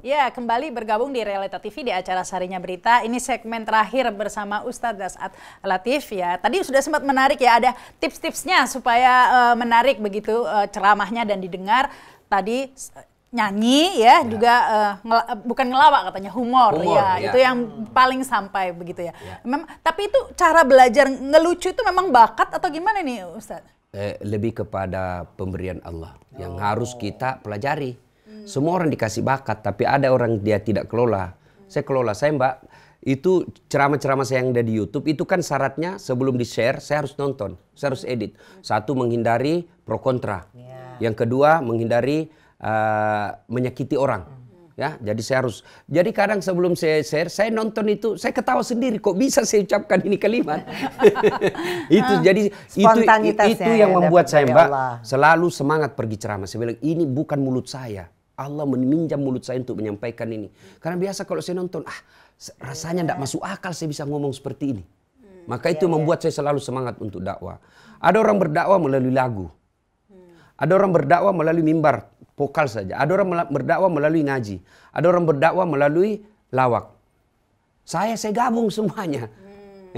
Ya, kembali bergabung di Realita TV di acara Sarinya Berita. Ini segmen terakhir bersama Ustadz Dasat Latif ya. Tadi sudah sempat menarik ya, ada tips-tipsnya supaya uh, menarik begitu uh, ceramahnya dan didengar. Tadi eh, nyanyi ya, ya. juga uh, ngel bukan ngelawak katanya humor, humor ya, ya itu yang paling sampai begitu ya. ya. Memang tapi itu cara belajar ngelucu itu memang bakat atau gimana nih Ustadz? eh, lebih kepada pemberian Allah oh. yang harus kita pelajari. Hmm. Semua orang dikasih bakat, tapi ada orang dia tidak kelola. Hmm. Saya kelola, saya Mbak itu ceramah-ceramah saya yang ada di YouTube itu kan syaratnya sebelum di share saya harus nonton, saya harus edit. Satu menghindari pro kontra, yeah. yang kedua menghindari uh, menyakiti orang ya jadi saya harus jadi kadang sebelum saya share saya nonton itu saya ketawa sendiri kok bisa saya ucapkan ini kalimat itu ah, jadi itu itu ya, yang membuat ya saya mbak selalu semangat pergi ceramah saya bilang ini bukan mulut saya Allah meminjam mulut saya untuk menyampaikan ini karena biasa kalau saya nonton ah rasanya tidak iya. masuk akal saya bisa ngomong seperti ini hmm, maka iya, itu iya. membuat saya selalu semangat untuk dakwah ada orang berdakwah melalui lagu hmm. ada orang berdakwah melalui mimbar vokal saja. Ada orang berdakwah melalui ngaji, ada orang berdakwah melalui lawak. Saya saya gabung semuanya. Hmm.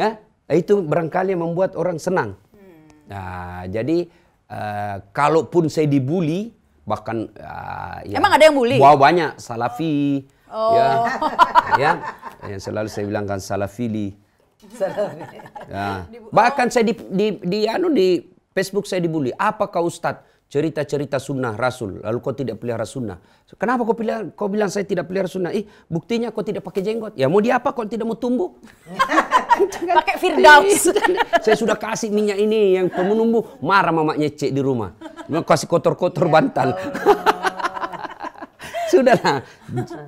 Ya, itu barangkali membuat orang senang. Hmm. Nah, jadi uh, kalaupun saya dibully bahkan uh, ya, Emang ada yang bully? Wah, banyak salafi. Oh. Ya. ya. Yang selalu saya bilangkan salafili. Salafi. Ya. Bahkan saya di di, di anu di Facebook saya dibully. Apakah Ustadz? cerita-cerita sunnah Rasul, lalu kau tidak pelihara sunnah. Kenapa kau pilih, kau bilang saya tidak pelihara sunnah? Ih, buktinya kau tidak pakai jenggot. Ya mau dia apa kau tidak mau tumbuh? pakai Firdaus. Kan, saya sudah kasih minyak ini yang penumbuh marah mamanya cek di rumah. Kasih kotor-kotor bantal. Ya Sudahlah.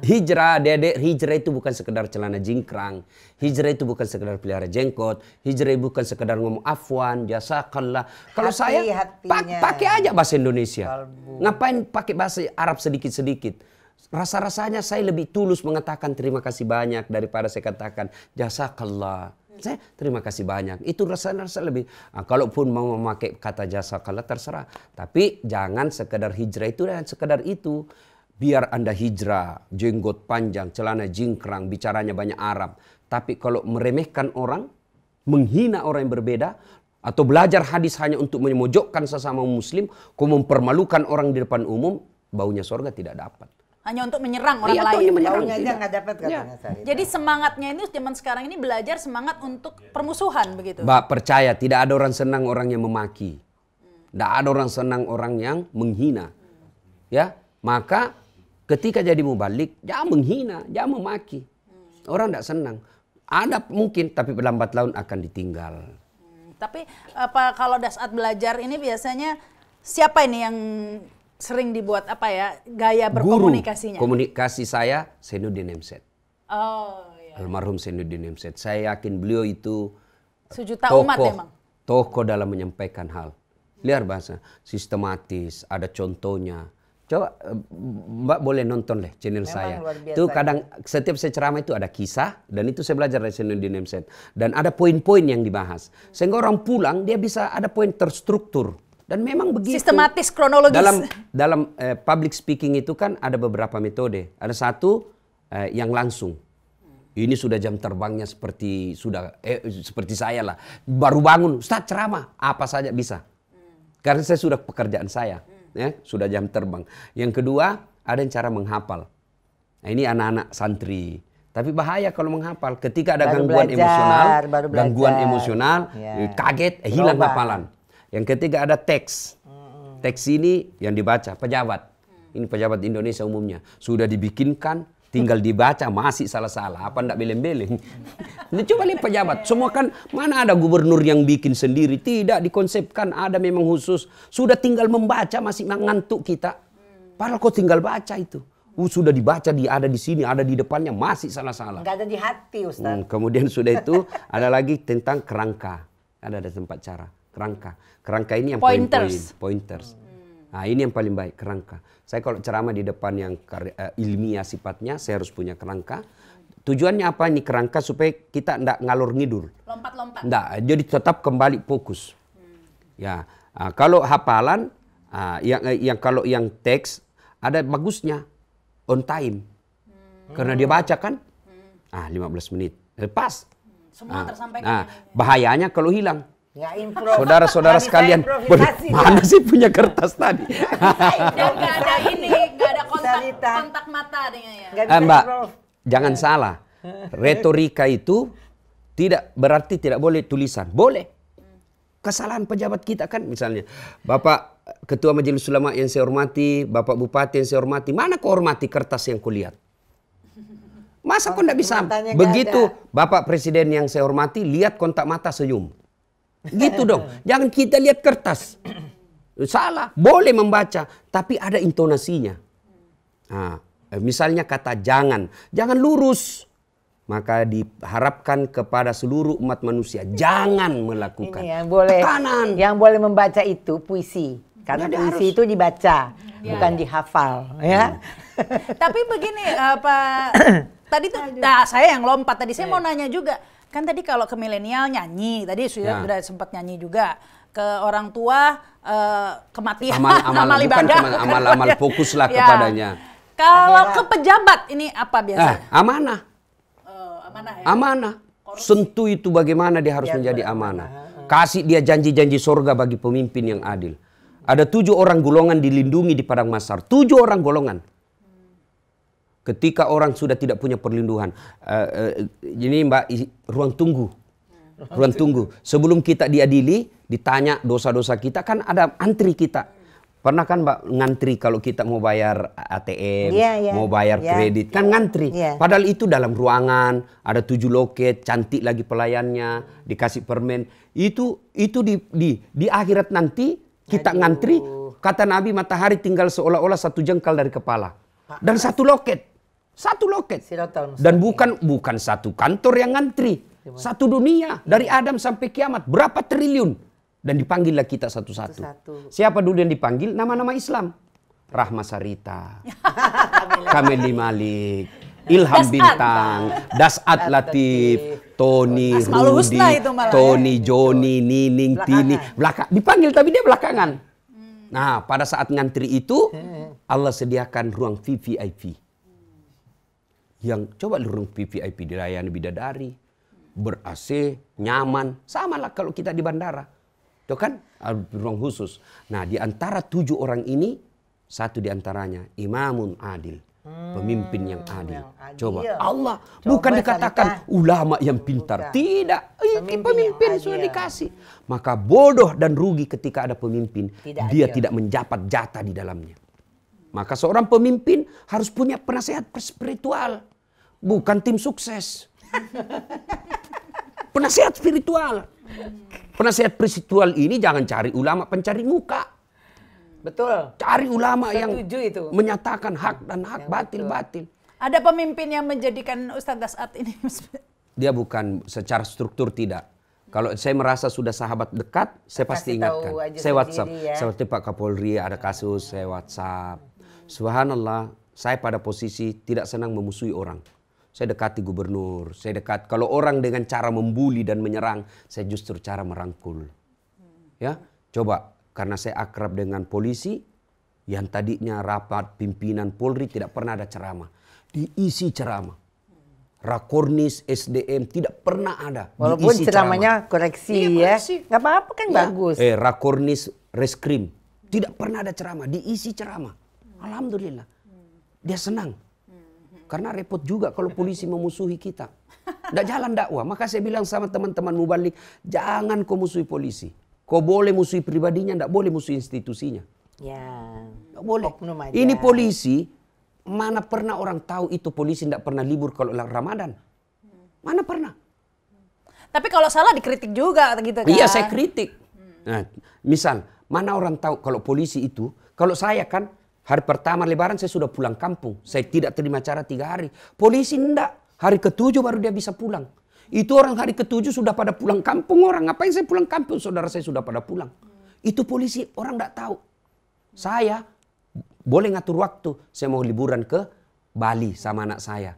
Hijrah, dedek, hijrah itu bukan sekedar celana jingkrang. Hijrah itu bukan sekedar pelihara jenggot. Hijrah bukan sekedar ngomong afwan, jasa jasakanlah. Kalau Hati, saya pak, pakai aja bahasa Indonesia. Kalbu. Ngapain pakai bahasa Arab sedikit-sedikit? Rasa-rasanya saya lebih tulus mengatakan terima kasih banyak daripada saya katakan jasakallah. Saya terima kasih banyak. Itu rasa rasa lebih. Nah, kalaupun mau memakai kata jasa kalah terserah. Tapi jangan sekedar hijrah itu dan sekedar itu. Biar Anda hijrah, jenggot panjang, celana jingkrang, bicaranya banyak Arab. Tapi kalau meremehkan orang, menghina orang yang berbeda, atau belajar hadis hanya untuk memojokkan sesama muslim, kau mempermalukan orang di depan umum, baunya sorga tidak dapat hanya untuk menyerang orang ya, lain. Menyerang, aja nggak dapat katanya. Ya. Jadi semangatnya ini zaman sekarang ini belajar semangat untuk permusuhan begitu. Mbak percaya tidak ada orang senang orang yang memaki, tidak ada orang senang orang yang menghina, ya maka Ketika jadi mubalik, jangan menghina, jangan memaki. Orang tidak senang. Ada mungkin, tapi lambat laun akan ditinggal. Hmm, tapi apa kalau pada saat belajar ini biasanya siapa ini yang sering dibuat apa ya gaya berkomunikasinya? Guru, komunikasi saya Senudin Nemset. Oh ya. Almarhum Senudin Nemset. Saya yakin beliau itu Sejuta tokoh, umat emang. Tokoh dalam menyampaikan hal. Liar bahasa, sistematis, ada contohnya. Coba Mbak boleh nonton deh channel Memang saya. Itu ya. kadang setiap saya ceramah itu ada kisah dan itu saya belajar dari channel di Nemset dan ada poin-poin yang dibahas. Sehingga orang pulang dia bisa ada poin terstruktur. Dan memang begitu. Sistematis kronologis. Dalam dalam eh, public speaking itu kan ada beberapa metode. Ada satu eh, yang langsung. Ini sudah jam terbangnya seperti sudah eh, seperti saya lah. Baru bangun, Ustaz ceramah apa saja bisa. Karena saya sudah pekerjaan saya ya sudah jam terbang. Yang kedua ada yang cara menghafal. Nah, ini anak-anak santri. Tapi bahaya kalau menghafal. Ketika ada baru gangguan belajar, emosional, baru gangguan emosional, ya. kaget, eh, hilang hafalan. Yang ketiga ada teks. Teks ini yang dibaca pejabat. Ini pejabat Indonesia umumnya sudah dibikinkan Tinggal dibaca masih salah-salah. Apa ndak beleng-beleng? Nah, coba lihat pejabat. Semua kan mana ada gubernur yang bikin sendiri. Tidak dikonsepkan. Ada memang khusus. Sudah tinggal membaca masih ngantuk kita. Padahal kok tinggal baca itu. Uh, sudah dibaca di ada di sini ada di depannya masih salah-salah. Enggak ada di hati Ustaz. Hmm, kemudian sudah itu ada lagi tentang kerangka. Ada ada tempat cara kerangka. Kerangka ini yang pointers. point -point. pointers. Hmm. Nah, ini yang paling baik kerangka. Saya kalau ceramah di depan yang eh, ilmiah sifatnya, saya harus punya kerangka. Tujuannya apa ini kerangka supaya kita tidak ngalur ngidur. Lompat-lompat. Tidak, jadi tetap kembali fokus. Ya, ah, kalau hafalan ah, yang eh, yang kalau yang teks ada bagusnya on time. Karena dia baca kan? Hmm. Ah, 15 menit. Eh, pas. Semua nah, tersampaikan. Nah, bahayanya kalau hilang. Saudara-saudara sekalian, mana sih punya kertas tadi? ada ini, ada kontak, mata dengan ya. Eh, Mbak, jangan salah. Retorika itu tidak berarti tidak boleh tulisan. Boleh. Kesalahan pejabat kita kan misalnya, Bapak Ketua Majelis Ulama yang saya hormati, Bapak Bupati yang saya hormati, mana kau hormati kertas yang kulihat? Masa oh, kau tidak bisa? Begitu Bapak Presiden yang saya hormati, lihat kontak mata senyum. Gitu dong. Jangan kita lihat kertas. Salah. Boleh membaca. Tapi ada intonasinya. Nah, eh, misalnya kata jangan. Jangan lurus. Maka diharapkan kepada seluruh umat manusia. Jangan melakukan. yang boleh, tekanan. Yang boleh membaca itu puisi. Karena Jadi puisi harus. itu dibaca. Ya. Bukan dihafal. Ya. Hmm. Tapi begini. Apa, eh, tadi tuh nah, saya yang lompat. Tadi saya iya. mau nanya juga kan tadi kalau ke milenial nyanyi tadi sudah ya. sempat nyanyi juga ke orang tua uh, kematian amal, amal, amal ibadah bukan amal, amal, amal fokuslah ya. kepadanya kalau ke pejabat ini apa biasanya eh, amanah uh, amanah ya? amanah sentuh itu bagaimana dia harus ya, menjadi amanah kasih dia janji-janji sorga bagi pemimpin yang adil ada tujuh orang golongan dilindungi di padang masar tujuh orang golongan ketika orang sudah tidak punya perlindungan. Uh, uh, ini Mbak ruang tunggu. Hmm. Ruang tunggu. Sebelum kita diadili, ditanya dosa-dosa kita kan ada antri kita. Pernah kan Mbak ngantri kalau kita mau bayar ATM, yeah, yeah, mau bayar yeah, kredit, kan ngantri. Yeah. Padahal itu dalam ruangan, ada tujuh loket, cantik lagi pelayannya, dikasih permen. Itu itu di di di akhirat nanti kita Aduh. ngantri, kata Nabi matahari tinggal seolah-olah satu jengkal dari kepala dan satu loket. Satu loket. Dan bukan bukan satu kantor yang ngantri. Iya, satu dunia dari Adam sampai kiamat berapa triliun dan dipanggillah kita satu-satu. Siapa dulu yang dipanggil? Nama-nama Islam. Rahma Sarita, Kameli Malik, Ilham Bintang, Dasat Latif, Tony, Rudi, ya. Tony, Joni, Nining, Tini, belakang dipanggil tapi dia belakangan. Hmm. Nah, pada saat ngantri itu Allah sediakan ruang VVIP yang coba di VIP dilayani bidadari, ber AC, nyaman. Sama lah kalau kita di bandara. Itu kan ruang khusus. Nah di antara tujuh orang ini, satu di antaranya imamun adil. Hmm, pemimpin yang hmm, adil. Yang adil. Coba Allah Coba bukan dikatakan kan. ulama yang pintar, bukan. tidak. Pemimpin, pemimpin sudah dikasih. Maka bodoh dan rugi ketika ada pemimpin tidak dia adil. tidak menjapat jatah di dalamnya. Maka seorang pemimpin harus punya penasehat spiritual bukan tim sukses. Penasehat spiritual. Penasehat spiritual ini jangan cari ulama pencari muka. Betul. Cari ulama Setuju yang itu. menyatakan hak dan hak, batil-batil. Ya, Ada pemimpin yang menjadikan Ustaz Dasat ini. Dia bukan secara struktur tidak. Kalau saya merasa sudah sahabat dekat, saya pasti ingatkan. Saya WhatsApp. Ya. Seperti Pak Kapolri ada kasus, saya WhatsApp. Subhanallah, saya pada posisi tidak senang memusuhi orang. Saya dekati gubernur, saya dekat. Kalau orang dengan cara membuli dan menyerang, saya justru cara merangkul. Ya, coba karena saya akrab dengan polisi yang tadinya rapat pimpinan Polri tidak pernah ada ceramah, diisi ceramah. Rakornis SDM tidak pernah ada. Walaupun diisi ceramahnya koreksi iya, ya. koreksi. ya. nggak apa-apa kan ya. bagus. Eh, Rakornis Reskrim tidak pernah ada ceramah, diisi ceramah. Alhamdulillah. Dia senang. Karena repot juga kalau polisi memusuhi kita. Tidak jalan dakwah. Maka saya bilang sama teman-teman mubalik, jangan kau musuhi polisi. Kau boleh musuhi pribadinya, tidak boleh musuhi institusinya. Ya. Tidak boleh. Ini polisi, mana pernah orang tahu itu polisi tidak pernah libur kalau Ramadan. Mana pernah. Tapi kalau salah dikritik juga gitu kan? Iya, saya kritik. Nah, misal, mana orang tahu kalau polisi itu, kalau saya kan Hari pertama lebaran saya sudah pulang kampung. Saya tidak terima cara tiga hari. Polisi enggak. Hari ketujuh baru dia bisa pulang. Itu orang hari ketujuh sudah pada pulang kampung orang. Ngapain saya pulang kampung? Saudara saya sudah pada pulang. Itu polisi orang enggak tahu. Saya boleh ngatur waktu. Saya mau liburan ke Bali sama anak saya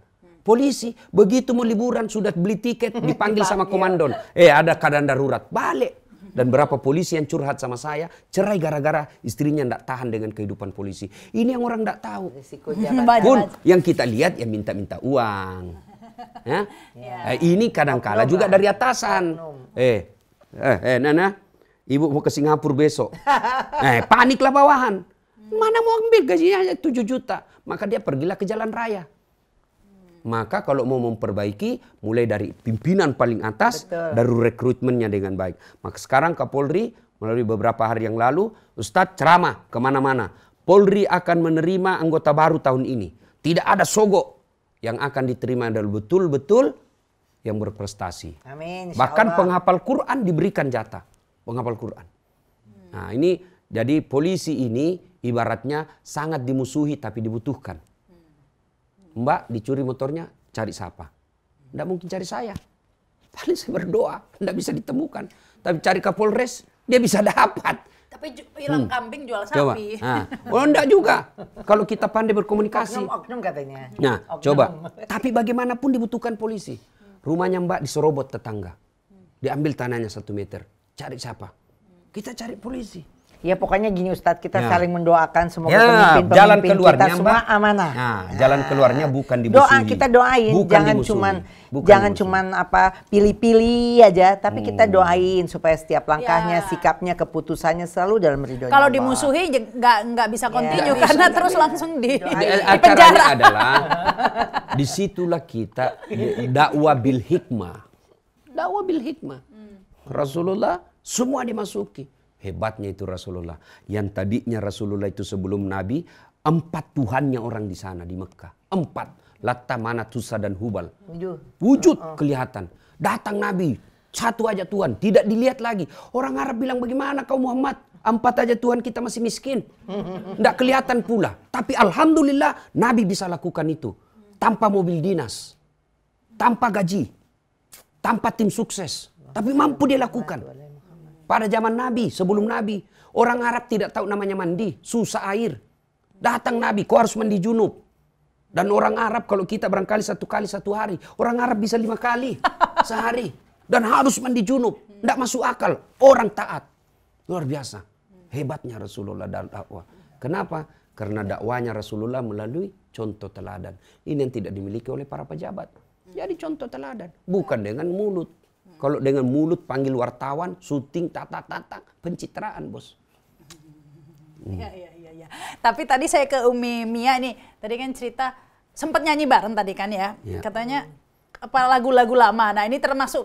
polisi begitu mau liburan sudah beli tiket dipanggil sama iya. komandon eh ada keadaan darurat balik dan berapa polisi yang curhat sama saya, cerai gara-gara istrinya tidak tahan dengan kehidupan polisi. Ini yang orang tidak tahu. Pun yang kita lihat ya minta-minta uang. ya? Ya. Eh, ini kadangkala kala juga dari atasan. Eh, eh, eh Nana, ibu mau ke Singapura besok. eh, paniklah bawahan. Mana mau ambil gajinya hanya 7 juta. Maka dia pergilah ke jalan raya maka kalau mau memperbaiki mulai dari pimpinan paling atas dari rekrutmennya dengan baik. Maka sekarang Kapolri melalui beberapa hari yang lalu Ustadz ceramah kemana-mana. Polri akan menerima anggota baru tahun ini. Tidak ada sogok yang akan diterima dari betul-betul yang berprestasi. Amin. Bahkan penghafal Quran diberikan jatah penghafal Quran. Nah ini jadi polisi ini ibaratnya sangat dimusuhi tapi dibutuhkan. Mbak dicuri motornya, cari siapa? Tidak mungkin cari saya. Paling saya berdoa, tidak bisa ditemukan. Tapi cari Kapolres, dia bisa dapat. Tapi hilang hmm. kambing jual coba. sapi. Nah. Oh enggak juga. Kalau kita pandai berkomunikasi. Oknum, oknum katanya. Nah, oknum. coba. Tapi bagaimanapun dibutuhkan polisi. Rumahnya Mbak diserobot tetangga. Diambil tanahnya satu meter. Cari siapa? Kita cari polisi. Ya pokoknya gini Ustadz, kita ya. saling mendoakan semoga ya, pemimpin-pemimpin jalan keluarnya, kita semua amanah. Ya, nah, jalan keluarnya bukan di Doa kita doain, bukan jangan cuman bukan jangan cuman apa pilih-pilih aja, tapi hmm. kita doain supaya setiap ya. langkahnya, ya. sikapnya, keputusannya selalu dalam ridho Kalau dimusuhi nggak nggak bisa kontinu ya, iya. karena bisa, terus langsung di, di penjara. adalah disitulah kita dakwah bil hikmah. Dakwah bil hikmah. Hmm. Rasulullah semua dimasuki Hebatnya itu Rasulullah. Yang tadinya Rasulullah itu sebelum Nabi, empat Tuhannya orang di sana di Mekah. Empat. Latta, Mana, Tusa, dan Hubal. Wujud. Oh. kelihatan. Datang Nabi. Satu aja Tuhan. Tidak dilihat lagi. Orang Arab bilang bagaimana kau Muhammad. Empat aja Tuhan kita masih miskin. Tidak kelihatan pula. Tapi Alhamdulillah Nabi bisa lakukan itu. Tanpa mobil dinas. Tanpa gaji. Tanpa tim sukses. Tapi mampu dia lakukan. Pada zaman Nabi, sebelum Nabi, orang Arab tidak tahu namanya mandi, susah air. Datang Nabi, kau harus mandi junub. Dan orang Arab kalau kita barangkali satu kali satu hari, orang Arab bisa lima kali sehari. Dan harus mandi junub. Tidak masuk akal, orang taat. Luar biasa. Hebatnya Rasulullah dan dakwah. Kenapa? Karena dakwahnya Rasulullah melalui contoh teladan. Ini yang tidak dimiliki oleh para pejabat. Jadi contoh teladan. Bukan dengan mulut. Kalau dengan mulut panggil wartawan, syuting, tata tata pencitraan bos. Iya iya iya. Ya. Tapi tadi saya ke Umi Mia nih, tadi kan cerita sempat nyanyi bareng tadi kan ya, ya. katanya apa lagu-lagu lama. Nah ini termasuk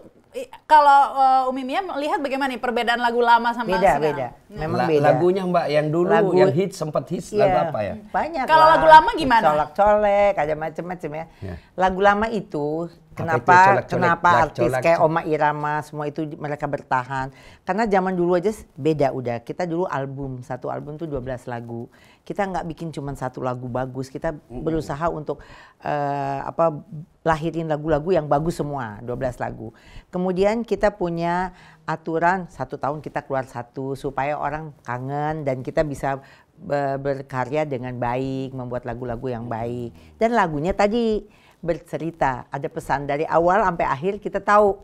kalau uh, Umi Mia melihat bagaimana nih perbedaan lagu lama sama beda, sekarang? Beda, nah. Memang La beda. Lagunya Mbak yang dulu lagu, yang hit sempat hits yeah. lagu apa ya? Banyak. Kalau lagu lama gimana? Colak-colek, aja macem macem ya. Yeah. Lagu lama itu kenapa colak, kenapa colak, artis colak. kayak Oma Irama semua itu mereka bertahan karena zaman dulu aja beda udah kita dulu album satu album tuh 12 lagu kita nggak bikin cuma satu lagu bagus kita berusaha untuk uh, apa lahirin lagu-lagu yang bagus semua 12 lagu kemudian kita punya aturan satu tahun kita keluar satu supaya orang kangen dan kita bisa berkarya dengan baik, membuat lagu-lagu yang baik. Dan lagunya tadi bercerita, ada pesan dari awal sampai akhir kita tahu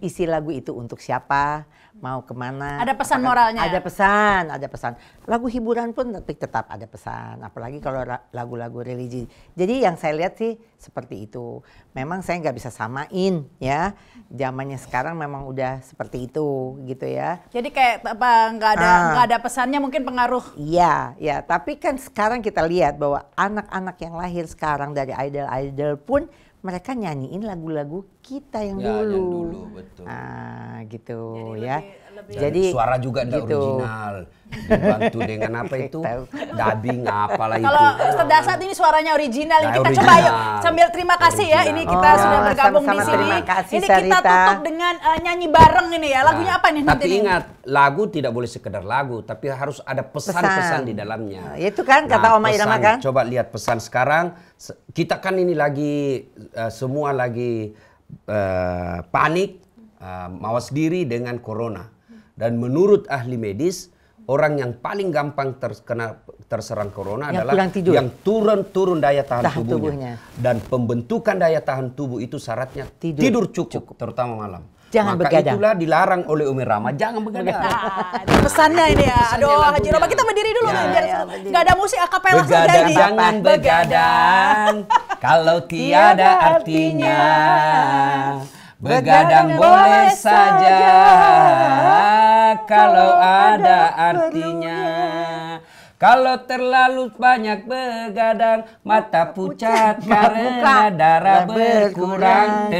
isi lagu itu untuk siapa, mau kemana. Ada pesan apakah, moralnya. Ada pesan, ada pesan. Lagu hiburan pun tetap ada pesan, apalagi kalau lagu-lagu religi. Jadi yang saya lihat sih seperti itu. Memang saya nggak bisa samain ya, zamannya sekarang memang udah seperti itu gitu ya. Jadi kayak apa nggak ada ah. nggak ah. ada pesannya mungkin pengaruh. Iya, ya. Tapi kan sekarang kita lihat bahwa anak-anak yang lahir sekarang dari idol-idol pun mereka nyanyiin lagu-lagu kita yang ya, dulu. Yang dulu betul. Ah, gitu Jadi ya lebih jadi suara juga gitu. original dibantu dengan apa itu dubbing apalah itu kalau Ustaz Dasat ah. ini suaranya original nah, kita original. coba yuk sambil terima kasih original. ya ini kita oh, sudah bergabung sama -sama di sini kasih, ini Sarita. kita tutup dengan uh, nyanyi bareng ini ya lagunya nah, apa nih tapi ingat ini? lagu tidak boleh sekedar lagu tapi harus ada pesan-pesan di dalamnya nah, itu kan kata nah, Oma Irama kan coba lihat pesan sekarang kita kan ini lagi uh, semua lagi uh, panik Ah, mawas diri dengan corona. Dan menurut ahli medis, orang yang paling gampang terkena terserang corona yang adalah tidur. yang turun-turun daya tahan, tahan tubuhnya. tubuhnya. Dan pembentukan daya tahan tubuh itu syaratnya tidur, tidur cukup, cukup, terutama malam. Jangan Maka begadang. itulah dilarang oleh Umi Rama, jangan begadang. begadang. Pesannya ini ya. Pesannya Aduh, Haji Roma kita berdiri dulu ya, ya biar ya, Gak ada musik akapela saja jangan begadang. kalau tiada artinya. Begadang, boleh saja, kalau ada artinya. Kalau terlalu banyak begadang, mata pucat karena darah berkurang.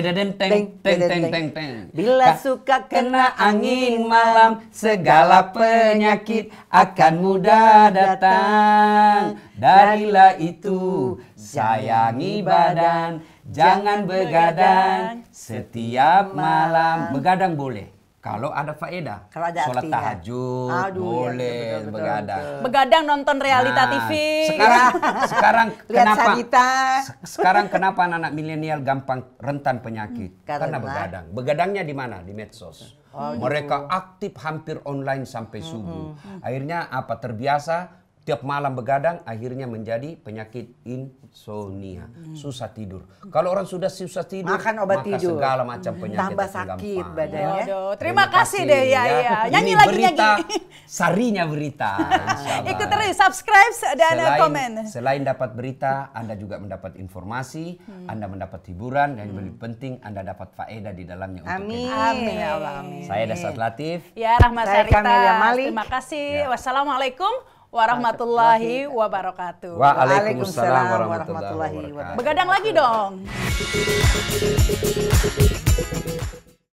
Bila suka kena angin malam, segala penyakit akan mudah datang. Darilah itu sayangi badan Jangan begadang setiap malam. Begadang boleh. Kalau ada faedah, sholat tahajud, Aduh, iya, boleh ya, betul, betul, begadang. Begadang nonton realita nah, TV. Sekarang, sekarang kenapa? Sarita. Sekarang kenapa anak milenial gampang rentan penyakit? Hmm, karena, Karena begadang. Begadangnya di mana? Di medsos. Oh, gitu. Mereka aktif hampir online sampai subuh. Mm -hmm. Akhirnya apa terbiasa? tiap malam begadang akhirnya menjadi penyakit insomnia, hmm. susah tidur. Kalau orang sudah susah tidur, makan obat maka tidur, segala macam penyakit tambah sakit gampang. badannya. ya. terima, terima kasih deh ya ya. ya. Nyanyi Ini lagi berita, nyanyi. Sarinya berita. Ikut terus subscribe dan selain, komen. Selain dapat berita, Anda juga mendapat informasi, hmm. Anda mendapat hiburan dan yang hmm. lebih penting Anda dapat faedah di dalamnya untuk Amin. Amin. Ya amin. Saya Dasar Latif. Ya Rahmat Saya Sarita. Kamelia Malik. Terima kasih. Ya. Wassalamualaikum warahmatullahi wabarakatuh. Waalaikumsalam warahmatullahi wabarakatuh. Begadang lagi dong.